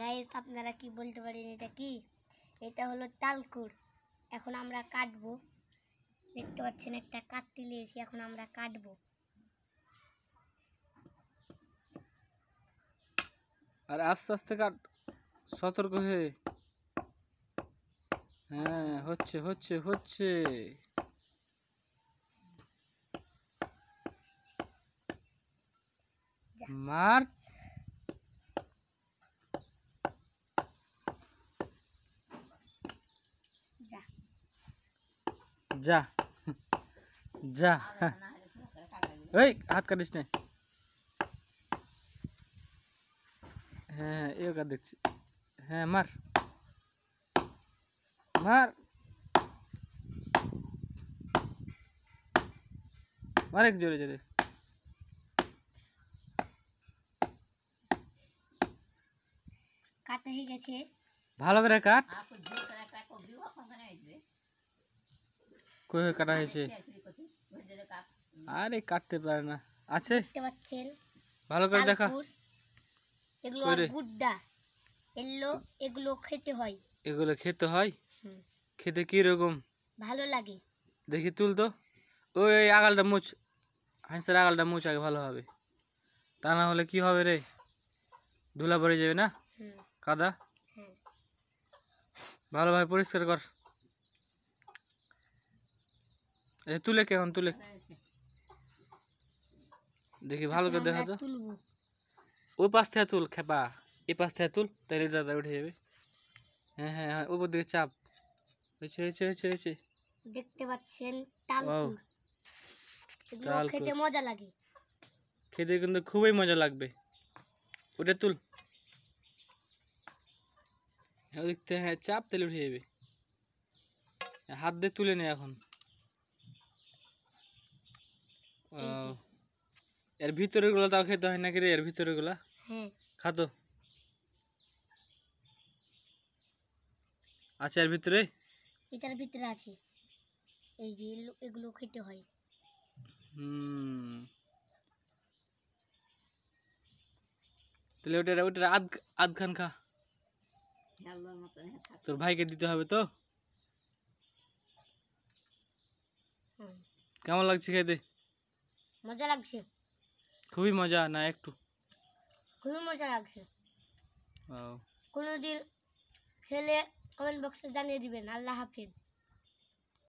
Guys আপনারা কি বলতে পারেন এটা কি এটা হলো তালকুর এখন আমরা কাটবো দেখতে পাচ্ছেন একটা কাটতে এসে এখন আমরা কাটবো আর আস্তে আস্তে কাট সতর্ক হয়ে হ্যাঁ হচ্ছে হচ্ছে হচ্ছে মার্চ जा जा ओए हात काटिस् नै হ্যাঁ এও কাজ দেখছি হ্যাঁ মার মার মার এক জোরে জোরে কাটা হয়ে গেছে ভালো করে কাট কোথায় কাটা হয়েছে আরে কাটতে পারে না আছে ভালো করে দেখা এগুলো গুড্ডা এগুলো এগুলো খেতে হয় এগুলো খেতে হয় খেতে কি রকম ভালো লাগে দেখি তুল তো ওই আগালটা মুছ হাঁসের আগালটা মুছ আগে ভালো হবে তা না হলে কি হবে রে ধুলা পড়ে যাবে না কাদা ভালোভাবে পরিষ্কার কর এ তুলে কেন তুলে দেখি ভালো করে দেখা তো ও পাশে তাহলে তুল খপা এই পাশে তাহলে তুল তাহলে দাদা উঠে যাবে হ্যাঁ হ্যাঁ ও 보도록 চাপ ওছে ওছে ওছে দেখতে পাচ্ছেন তাল তুল খেলে মজা লাগে খেলে কিন্তু খুবই মজা লাগবে ওটা তুল হ্যাঁ দেখতে হ্যাঁ চাপ তেল উঠে যাবে হ্যাঁ হাতে তুলে নিয়ে এখন এর ভিতরে গুলো তাও খেতে হয় নাকি রে এর ভিতরে গুলা হ্যাঁ। খাতো আছে আচ্ছা, এর ভিতরে এটার ভিতরে আছে এই যে এগুলো খেতে হয় তাহলে ওটা ওটার আধ আধখান খা হ্যাঁ, তোর ভাইকে দিতে হবে তো কেমন লাগছে খেতে মজা লাগছে খুবই মজা না একটু খুবই মজা লাগছে কোনো দিন খেলে কমেন্ট বক্সে জানিয়ে দিবেন আল্লাহ হাফিজ